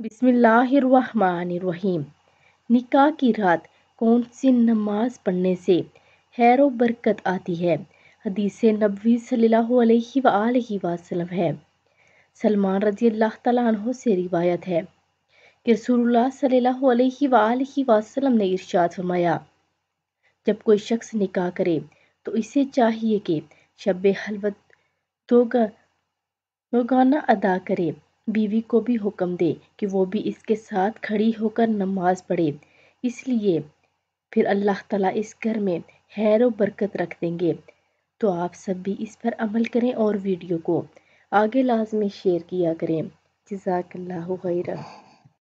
बिसमीम निकाह की रात कौन सी नमाज पढ़ने से हैर व बरकत आती है हदीस नबी सल्लल्लाहु अलैहि वसल्लम है सलमान रजी अल्लाह तह से रिवायत है कि रसूलुल्लाह सल्लल्लाहु अलैहि वसल्लम ने इरशाद फरमाया जब कोई शख्स निकाह करे तो इसे चाहिए कि शब हलवत दो गाना अदा करे बीवी को भी हुक्म दे कि वो भी इसके साथ खड़ी होकर नमाज़ पढ़े इसलिए फिर अल्लाह ताला इस घर में हैर व बरकत रख देंगे तो आप सब भी इस पर अमल करें और वीडियो को आगे लाजमी शेयर किया करें जजाकल्ला खैरा